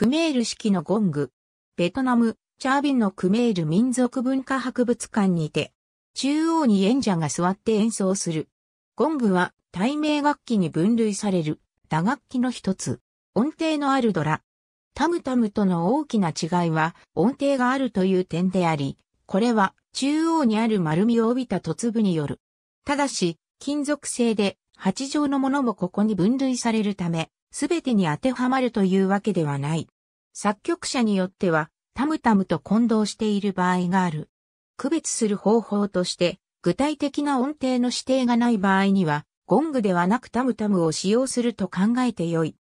クメール式のゴング。ベトナム、チャービンのクメール民族文化博物館にて、中央に演者が座って演奏する。ゴングは、対名楽器に分類される、打楽器の一つ。音程のあるドラ。タムタムとの大きな違いは、音程があるという点であり、これは、中央にある丸みを帯びた突部による。ただし、金属製で、8畳のものもここに分類されるため、すべてに当てはまるというわけではない。作曲者によっては、タムタムと混同している場合がある。区別する方法として、具体的な音程の指定がない場合には、ゴングではなくタムタムを使用すると考えてよい。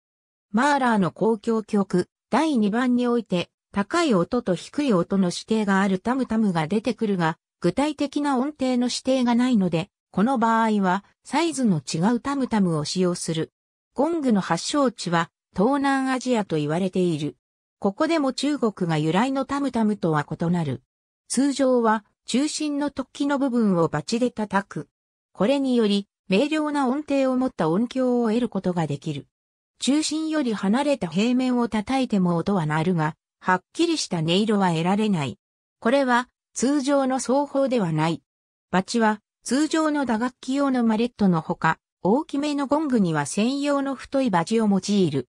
マーラーの公共曲、第2番において、高い音と低い音の指定があるタムタムが出てくるが、具体的な音程の指定がないので、この場合は、サイズの違うタムタムを使用する。ゴングの発祥地は東南アジアと言われている。ここでも中国が由来のタムタムとは異なる。通常は中心の突起の部分をバチで叩く。これにより明瞭な音程を持った音響を得ることができる。中心より離れた平面を叩いても音は鳴るが、はっきりした音色は得られない。これは通常の奏法ではない。バチは通常の打楽器用のマレットのほか、大きめのゴングには専用の太いバジを用いる。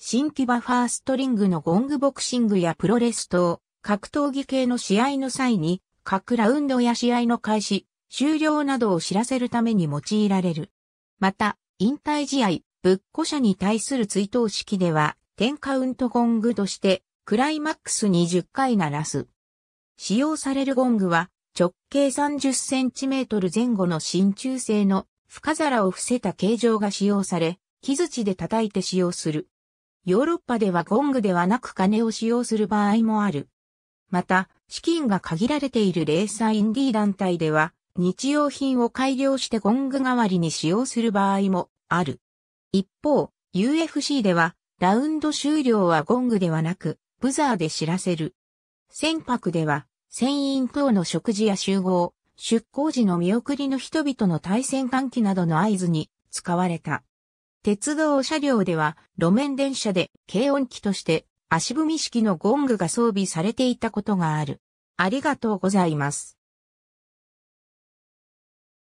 新規バファーストリングのゴングボクシングやプロレス等、格闘技系の試合の際に、各ラウンドや試合の開始、終了などを知らせるために用いられる。また、引退試合、ぶっこ者に対する追悼式では、10カウントゴングとして、クライマックス20回鳴らす。使用されるゴングは、直径30センチメートル前後の真鍮製の深皿を伏せた形状が使用され、木槌で叩いて使用する。ヨーロッパではゴングではなく金を使用する場合もある。また、資金が限られているレーサーインディー団体では、日用品を改良してゴング代わりに使用する場合もある。一方、UFC では、ラウンド終了はゴングではなく、ブザーで知らせる。船舶では、船員等の食事や集合、出港時の見送りの人々の対戦換気などの合図に使われた。鉄道車両では路面電車で軽音機として足踏み式のゴングが装備されていたことがある。ありがとうございます。